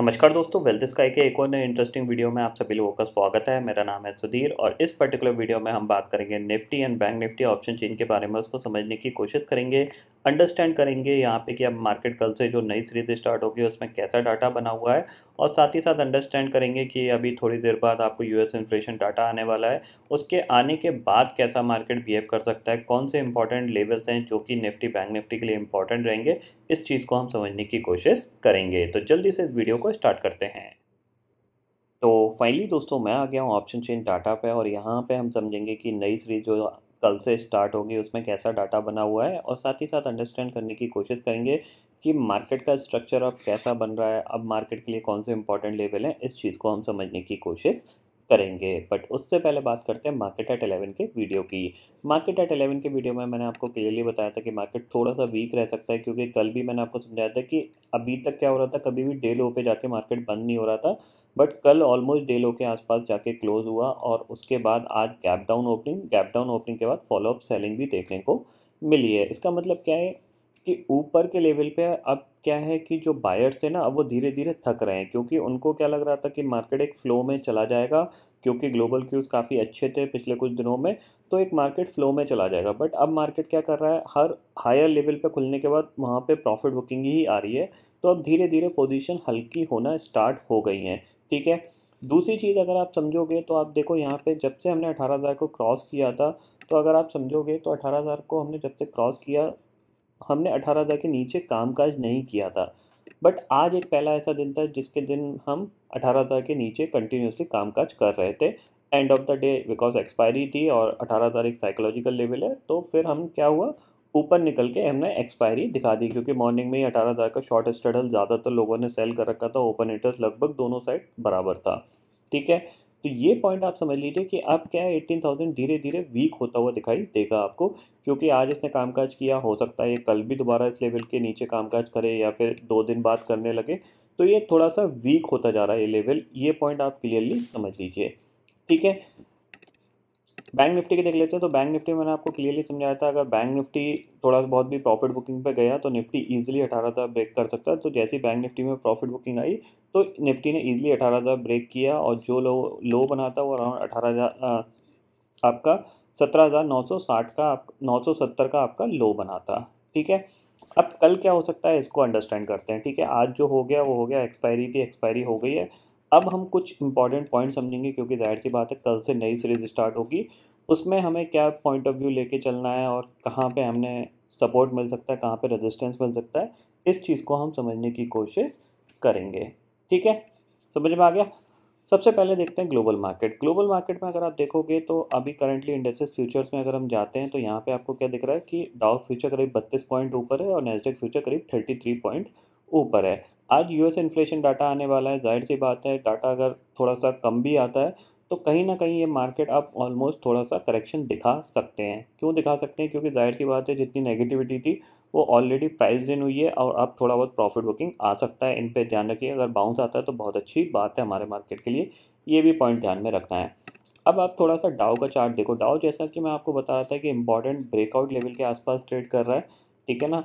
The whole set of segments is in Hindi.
नमस्कार दोस्तों वेल्थ स्काई के एक और नए इंटरेस्टिंग वीडियो में आप सभी लोगों का स्वागत है मेरा नाम है सुधीर और इस पर्टिकुलर वीडियो में हम बात करेंगे Nifty and bank Nifty option chain के बारे में उसको समझने की कोशिश करेंगे अंडरस्टैंड करेंगे यहाँ पे कि अब मार्केट कल से जो नई सीरीज स्टार्ट होगी उसमें कैसा डाटा बना हुआ है और साथ ही साथ अंडरस्टैंड करेंगे कि अभी थोड़ी देर बाद आपको यूएस इन्फ्लेशन डाटा आने वाला है उसके आने के बाद कैसा मार्केट बिहेव कर सकता है कौन से इंपॉर्टेंट लेवल्स हैं जो कि निफ्टी बैंक निफ्टी के लिए इंपॉर्टेंट रहेंगे इस चीज़ को हम समझने की कोशिश करेंगे तो जल्दी से इस वीडियो को स्टार्ट करते हैं तो फाइनली दोस्तों मैं आ गया हूँ ऑप्शन चेन डाटा पे और यहाँ पे हम समझेंगे कि नई सीरीज जो कल से स्टार्ट होगी उसमें कैसा डाटा बना हुआ है और साथ ही साथ अंडरस्टैंड करने की कोशिश करेंगे कि मार्केट का स्ट्रक्चर अब कैसा बन रहा है अब मार्केट के लिए कौन से इंपॉर्टेंट लेवल हैं इस चीज़ को हम समझने की कोशिश करेंगे बट उससे पहले बात करते हैं मार्केट एट एलेवन के वीडियो की मार्केट एट एलेवन के वीडियो में मैंने आपको क्लियरली बताया था कि मार्केट थोड़ा सा वीक रह सकता है क्योंकि कल भी मैंने आपको समझाया था कि अभी तक क्या हो रहा था कभी भी डे लो पे जाके मार्केट बंद नहीं हो रहा था बट कल ऑलमोस्ट डे लो के आसपास जाके क्लोज हुआ और उसके बाद आज gap down opening gap down opening के बाद फॉलोअप सेलिंग भी देखने को मिली है इसका मतलब क्या है कि ऊपर के लेवल पे अब क्या है कि जो बायर्स थे ना अब वो धीरे धीरे थक रहे हैं क्योंकि उनको क्या लग रहा था कि मार्केट एक फ्लो में चला जाएगा क्योंकि ग्लोबल क्यूज़ काफ़ी अच्छे थे पिछले कुछ दिनों में तो एक मार्केट फ्लो में चला जाएगा बट अब मार्केट क्या कर रहा है हर हायर लेवल पर खुलने के बाद वहाँ पर प्रॉफिट बुकिंग ही आ रही है तो अब धीरे धीरे पोजिशन हल्की होना स्टार्ट हो गई हैं ठीक है दूसरी चीज़ अगर आप समझोगे तो आप देखो यहाँ पे जब से हमने अठारह हज़ार को क्रॉस किया था तो अगर आप समझोगे तो अठारह हज़ार को हमने जब से क्रॉस किया हमने अठारह हज़ार के नीचे कामकाज नहीं किया था बट आज एक पहला ऐसा दिन था जिसके दिन हम अठारह हज़ार के नीचे कंटिन्यूसली कामकाज कर रहे थे end of the day because expiry थी और अठारह तारीख साइकोलॉजिकल लेवल है तो फिर हम क्या हुआ ऊपर निकल के हमने एक्सपायरी दिखा दी क्योंकि मॉर्निंग में ही अठारह हज़ार का शॉर्ट स्टडल ज़्यादातर लोगों ने सेल कर रखा था ओपन इंटरेस्ट लगभग दोनों साइड बराबर था ठीक है तो ये पॉइंट आप समझ लीजिए कि अब क्या है एट्टीन थाउजेंड धीरे धीरे वीक होता हुआ दिखाई देगा आपको क्योंकि आज इसने कामकाज किया हो सकता है ये कल भी दोबारा इस लेवल के नीचे कामकाज करे या फिर दो दिन बाद करने लगे तो ये थोड़ा सा वीक होता जा रहा है ये लेवल ये पॉइंट आप क्लियरली समझ लीजिए ठीक है बैंक निफ्टी के देख लेते हैं तो बैंक निफ्टी मैंने आपको क्लियरली समझाया था अगर बैंक निफ्टी थोड़ा सा बहुत भी प्रॉफिट बुकिंग पे गया तो निफ्टी इजीली अठारह हज़ार ब्रेक कर सकता है तो जैसे ही बैंक निफ्टी में प्रॉफिट बुकिंग आई तो निफ्टी ने इजीली अठारह हज़ार ब्रेक किया और जो लो लो बना था वो अराउंड अठारह हज़ार आपका सत्रह हज़ार नौ सौ साठ का आप नौ सौ सत्तर का आपका लो बना था ठीक है अब कल क्या हो सकता है इसको अंडरस्टैंड करते हैं ठीक है आज जो हो गया वो हो गया एक्सपायरी की एक्सपायरी हो गई है अब हम कुछ इंपॉर्टेंट पॉइंट समझेंगे क्योंकि जाहिर सी बात है कल से नई सीरीज स्टार्ट होगी उसमें हमें क्या पॉइंट ऑफ व्यू लेके चलना है और कहाँ पे हमने सपोर्ट मिल सकता है कहाँ पे रेजिस्टेंस मिल सकता है इस चीज़ को हम समझने की कोशिश करेंगे ठीक है समझ में आ गया सबसे पहले देखते हैं ग्लोबल मार्केट ग्लोबल मार्केट में अगर आप देखोगे तो अभी करंटली इंडेक्सेस फ्यूचर्स में अगर हम जाते हैं तो यहाँ पे आपको क्या दिख रहा है कि डाउ फ्यूचर करीब बत्तीस पॉइंट ऊपर है और नेस्टेक फ्यूचर करीब थर्टी थ्री पॉइंट ऊपर है आज यूएस इन्फ्लेशन डाटा आने वाला है जाहिर सी बात है डाटा अगर थोड़ा सा कम भी आता है तो कहीं ना कहीं ये मार्केट आप ऑलमोस्ट थोड़ा सा करेक्शन दिखा सकते हैं क्यों दिखा सकते हैं क्योंकि जाहिर सी बात है जितनी नेगेटिविटी थी वो ऑलरेडी प्राइस इन हुई है और अब थोड़ा बहुत प्रॉफिट बुकिंग आ सकता है इन पर ध्यान रखिए अगर बाउंस आता है तो बहुत अच्छी बात है हमारे मार्केट के लिए ये भी पॉइंट ध्यान में रखना है अब आप थोड़ा सा डाओ का चार्ट देखो डाओ जैसा कि मैं आपको बता रहा था कि इंपॉर्टेंट ब्रेकआउट लेवल के आसपास ट्रेड कर रहा है ठीक है ना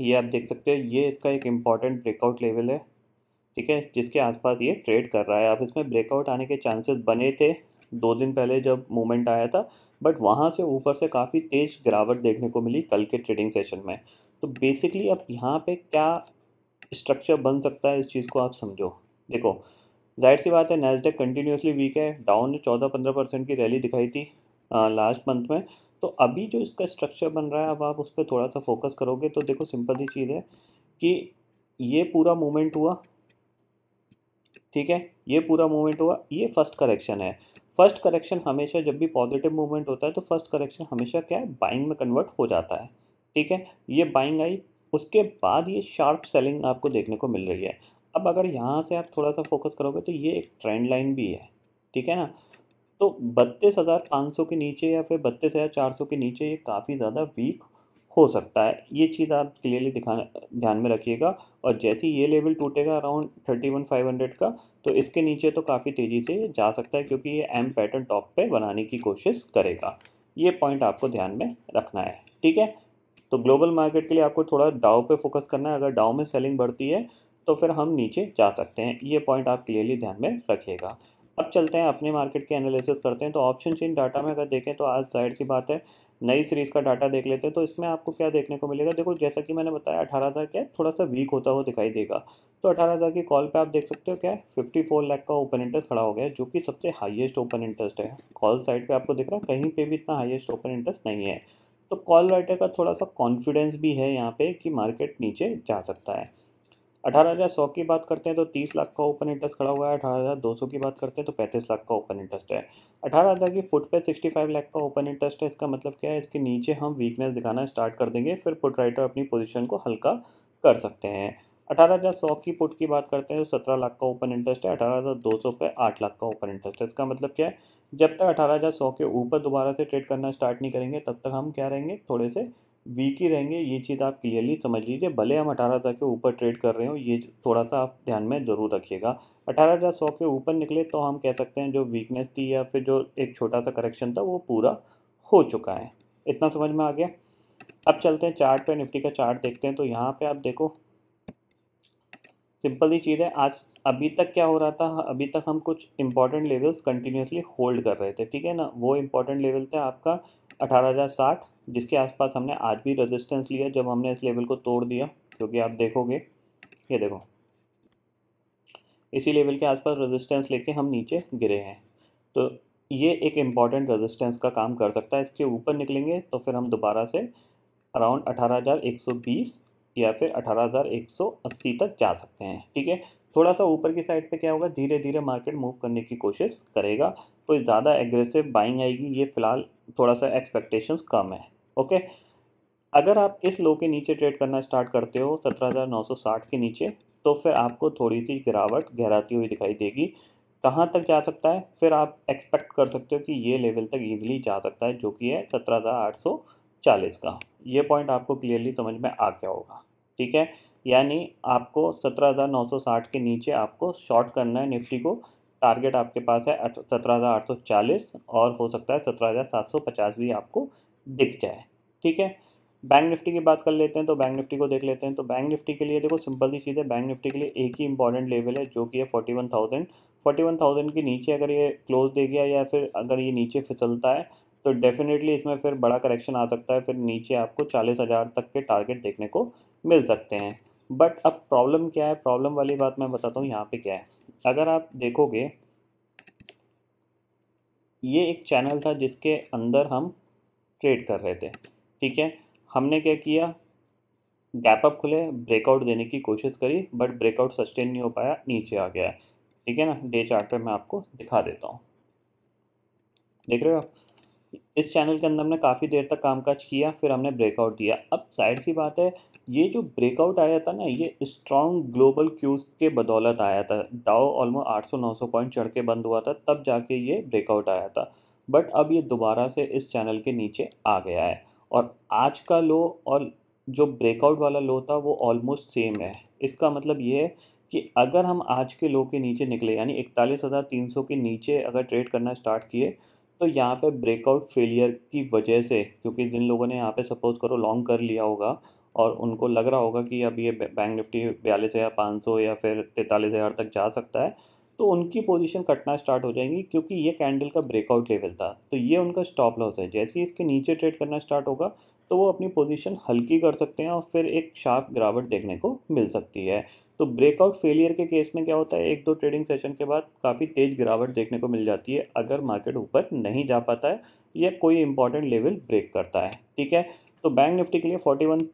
ये आप देख सकते हो ये इसका एक इम्पॉर्टेंट ब्रेकआउट लेवल है ठीक है जिसके आसपास ये ट्रेड कर रहा है अब इसमें ब्रेकआउट आने के चांसेस बने थे दो दिन पहले जब मूवमेंट आया था बट वहाँ से ऊपर से काफ़ी तेज़ गिरावट देखने को मिली कल के ट्रेडिंग सेशन में तो बेसिकली अब यहाँ पे क्या स्ट्रक्चर बन सकता है इस चीज़ को आप समझो देखो जाहिर सी बात है नैसडेक कंटिन्यूसली वीक है डाउन चौदह पंद्रह परसेंट की रैली दिखाई थी लास्ट मंथ में तो अभी जो इसका स्ट्रक्चर बन रहा है अब आप उस पर थोड़ा सा फोकस करोगे तो देखो सिंपल सी चीज़ है कि ये पूरा मूवमेंट हुआ ठीक है ये पूरा मूवमेंट हुआ ये फर्स्ट करेक्शन है फर्स्ट करेक्शन हमेशा जब भी पॉजिटिव मूवमेंट होता है तो फर्स्ट करेक्शन हमेशा क्या है बाइंग में कन्वर्ट हो जाता है ठीक है ये बाइंग आई उसके बाद ये शार्प सेलिंग आपको देखने को मिल रही है अब अगर यहाँ से आप थोड़ा सा फोकस करोगे तो ये एक ट्रेंड लाइन भी है ठीक है ना तो बत्तीस हज़ार पाँच सौ के नीचे या फिर बत्तीस हज़ार चार सौ के नीचे ये काफ़ी ज़्यादा वीक हो सकता है ये चीज़ आप क्लियरली दिखाना ध्यान में रखिएगा और जैसे ही ये लेवल टूटेगा around thirty one five hundred का तो इसके नीचे तो काफ़ी तेज़ी से जा सकता है क्योंकि ये एम पैटर्न टॉप पे बनाने की कोशिश करेगा ये पॉइंट आपको ध्यान में रखना है ठीक है तो ग्लोबल मार्केट के लिए आपको थोड़ा डाव पे फोकस करना है अगर डाव में सेलिंग बढ़ती है तो फिर हम नीचे जा सकते हैं ये पॉइंट आप क्लियरली ध्यान में रखिएगा अब चलते हैं अपने मार्केट के एनालिसिस करते हैं तो ऑप्शन चेन डाटा में अगर देखें तो आज जाहिर सी बात है नई सीरीज़ का डाटा देख लेते हैं तो इसमें आपको क्या देखने को मिलेगा देखो जैसा कि मैंने बताया अठारह हज़ार क्या थोड़ा सा वीक होता हुआ दिखाई देगा तो अठारह हज़ार की कॉल पे आप देख सकते हो क्या है फिफ्टी फोर लैख का ओपन इंटरेस्ट खड़ा हो गया जो कि सबसे हाईएस्ट ओपन इंटरेस्ट है कॉल साइड पर आपको दिख रहा है कहीं पर भी इतना हाइएस्ट ओपन इंटरेस्ट नहीं है तो कॉल राइटर का थोड़ा सा कॉन्फिडेंस भी है यहाँ पर कि मार्केट नीचे जा सकता है अठारह हज़ार सौ की बात करते हैं तो तीस लाख का ओपन इंटरेस्ट खड़ा हुआ है अठारह हज़ार दो सौ की बात करते हैं तो पैंतीस लाख का ओपन इंटरेस्ट है अठारह हज़ार की पुट पे सिक्सटी फाइव लाख का ओपन इंटरेस्ट है इसका मतलब क्या है इसके नीचे हम वीकनेस दिखाना स्टार्ट कर देंगे फिर पुट राइटर अपनी पोजिशन को हल्का कर सकते हैं अठारह हज़ार सौ की पुट की बात करते हैं तो सत्रह लाख का ओपन इंटरेस्ट है अठारह हज़ार दो सौ पे आठ लाख का ओपन इंटरेस्ट है इसका मतलब क्या है जब तक अठारह हज़ार सौ के ऊपर दोबारा से ट्रेड करना स्टार्ट नहीं करेंगे तब तक हम क्या रहेंगे थोड़े से वीक ही रहेंगे ये चीज़ आप क्लियरली समझ लीजिए भले हम अठारह हज़ार के ऊपर ट्रेड कर रहे हो ये थोड़ा सा आप ध्यान में ज़रूर रखिएगा अठारह हज़ार सौ के ऊपर निकले तो हम कह सकते हैं जो वीकनेस थी या फिर जो एक छोटा सा करेक्शन था वो पूरा हो चुका है इतना समझ में आ गया अब चलते हैं चार्ट पे निफ्टी का चार्ट देखते हैं तो यहाँ पे आप देखो सिंपल ही चीज़ है आज अभी तक क्या हो रहा था अभी तक हम कुछ इंपॉर्टेंट लेवल्स कंटिन्यूसली होल्ड कर रहे थे ठीक है ना वो इंपॉर्टेंट लेवल थे आपका 18,060 जिसके आसपास हमने आज भी रेजिस्टेंस लिया जब हमने इस लेवल को तोड़ दिया क्योंकि आप देखोगे ये देखो इसी लेवल के आसपास रेजिस्टेंस लेके हम नीचे गिरे हैं तो ये एक इम्पॉर्टेंट रेजिस्टेंस का काम कर सकता है इसके ऊपर निकलेंगे तो फिर हम दोबारा से अराउंड अठारह या फिर अठारह तक जा सकते हैं ठीक है थोड़ा सा ऊपर की साइड पे क्या होगा धीरे धीरे मार्केट मूव करने की कोशिश करेगा तो ज़्यादा एग्रेसिव बाइंग आएगी ये फ़िलहाल थोड़ा सा एक्सपेक्टेशंस कम है ओके अगर आप इस लो के नीचे ट्रेड करना स्टार्ट करते हो सत्रह के नीचे तो फिर आपको थोड़ी सी गिरावट गहराती हुई दिखाई देगी कहाँ तक जा सकता है फिर आप एक्सपेक्ट कर सकते हो कि ये लेवल तक ईजिली जा सकता है जो कि है चालीस का ये पॉइंट आपको क्लियरली समझ में आ गया होगा ठीक है यानी आपको सत्रह हज़ार नौ सौ साठ के नीचे आपको शॉर्ट करना है निफ्टी को टारगेट आपके पास है सत्रह हज़ार आठ सौ चालीस और हो सकता है सत्रह हज़ार सात सौ पचास भी आपको दिख जाए ठीक है बैंक निफ्टी की बात कर लेते हैं तो बैंक निफ्टी को देख लेते हैं तो बैंक निफ्टी के लिए देखो सिंपल सी चीज़ है बैंक निफ्टी के लिए एक ही इंपॉर्टेंट लेवल है जो कि है forty one thousand forty one thousand के नीचे अगर ये क्लोज दे गया या फिर अगर ये नीचे फिसलता है तो डेफिनेटली इसमें फिर बड़ा करेक्शन आ सकता है फिर नीचे आपको चालीस हज़ार तक के टारगेट देखने को मिल सकते हैं बट अब प्रॉब्लम क्या है प्रॉब्लम वाली बात मैं बताता हूँ यहाँ पे क्या है अगर आप देखोगे ये एक चैनल था जिसके अंदर हम ट्रेड कर रहे थे ठीक है हमने क्या किया गैप अप खुले ब्रेकआउट देने की कोशिश करी बट ब्रेकआउट सस्टेन नहीं हो पाया नीचे आ गया ठीक है ना डे चार्ट पे मैं आपको दिखा देता हूँ देख रहे हो आप इस चैनल के अंदर हमने काफ़ी देर तक कामकाज किया फिर हमने ब्रेकआउट दिया अब साइड सी बात है ये जो ब्रेकआउट आया था ना ये स्ट्रॉन्ग ग्लोबल क्यूज़ के बदौलत आया था डाओ ऑलमोस्ट आठ सौ नौ सौ पॉइंट चढ़ के बंद हुआ था तब जाके ये ब्रेकआउट आया था बट अब ये दोबारा से इस चैनल के नीचे आ गया है और आज का लो और जो ब्रेकआउट वाला लो था वो ऑलमोस्ट सेम है इसका मतलब ये है कि अगर हम आज के लो के नीचे निकले यानी इकतालीस हज़ार तीन सौ के नीचे अगर ट्रेड करना स्टार्ट किए तो यहाँ पे ब्रेकआउट फेलियर की वजह से क्योंकि जिन लोगों ने यहाँ पे सपोज करो लॉन्ग कर लिया होगा और उनको लग रहा होगा कि अब ये बैंक निफ्टी बयालीस हज़ार पाँच सौ या फिर तैंतालीस हज़ार तक जा सकता है तो उनकी पोजीशन कटना स्टार्ट हो जाएंगी क्योंकि ये कैंडल का ब्रेकआउट लेवल था तो ये उनका स्टॉप लॉस है जैसे ही इसके नीचे ट्रेड करना स्टार्ट होगा तो वो अपनी पोजीशन हल्की कर सकते हैं और फिर एक शार्प गिरावट देखने को मिल सकती है तो ब्रेकआउट फेलियर के केस में क्या होता है एक दो ट्रेडिंग सेशन के बाद काफ़ी तेज़ गिरावट देखने को मिल जाती है अगर मार्केट ऊपर नहीं जा पाता है या कोई इंपॉर्टेंट लेवल ब्रेक करता है ठीक है तो बैंक निफ्टी के लिए forty one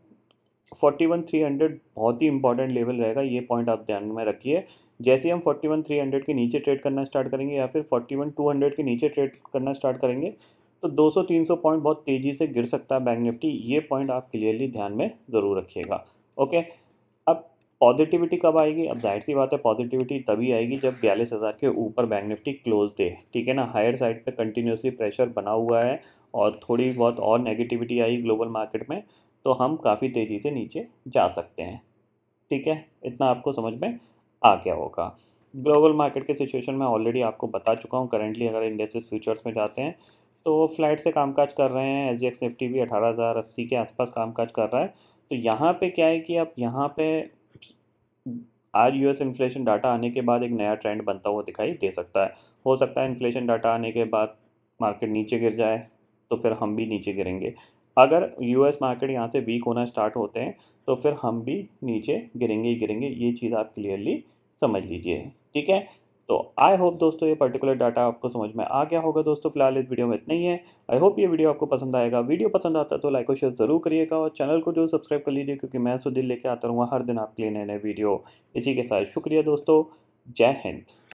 forty one three hundred बहुत ही इंपॉर्टेंट लेवल रहेगा ये पॉइंट आप ध्यान में रखिए जैसे हम फोर्टी वन थ्री हंड्रेड के नीचे ट्रेड करना स्टार्ट करेंगे या फिर फोर्टी वन टू हंड्रेड के नीचे ट्रेड करना स्टार्ट करेंगे तो दो सौ तीन सौ पॉइंट बहुत तेज़ी से गिर सकता है बैंक निफ्टी ये पॉइंट आप क्लियरली ध्यान में ज़रूर रखिएगा ओके अब पॉजिटिविटी कब आएगी अब जाहिर सी बात है पॉजिटिविटी तभी आएगी जब बयालीस हज़ार के ऊपर बैंक निफ्टी क्लोज दे ठीक है ना हायर साइड पर कंटिन्यूसली प्रेशर बना हुआ है और थोड़ी बहुत और नेगेटिविटी आई ग्लोबल मार्केट में तो हम काफ़ी तेज़ी से नीचे जा सकते हैं ठीक है इतना आपको समझ में आ गया होगा ग्लोबल मार्केट के सिचुएशन में ऑलरेडी आपको बता चुका हूँ करेंटली अगर इंडेक्सेस फ्यूचर्स में जाते हैं तो फ्लैट से कामकाज कर रहे हैं एस जी एक्स निफ्टी भी अठारह हज़ार अस्सी के आसपास कामकाज कर रहा है तो यहाँ पे क्या है कि आप यहाँ पे आज यूएस इन्फ्लेशन डाटा आने के बाद एक नया ट्रेंड बनता हुआ दिखाई दे सकता है हो सकता है इन्फ्लेशन डाटा आने के बाद मार्केट नीचे गिर जाए तो फिर हम भी नीचे गिरेंगे अगर यूएस मार्केट यहाँ से वीक होना स्टार्ट होते हैं तो फिर हम भी नीचे गिरेंगे ही गिरेंगे ये चीज़ आप क्लियरली समझ लीजिए ठीक है तो आई होप दोस्तों ये पर्टिकुलर डाटा आपको समझ में आ गया होगा दोस्तों फिलहाल इस वीडियो में इतना ही है आई होप ये वीडियो आपको पसंद आएगा वीडियो पसंद आता तो लाइक और शेयर जरूर करिएगा और चैनल को जो सब्सक्राइब कर लीजिए क्योंकि मैं सुधीर लेके आता रहूँगा हर दिन आपके लिए नए नए वीडियो इसी के साथ शुक्रिया दोस्तों जय हिंद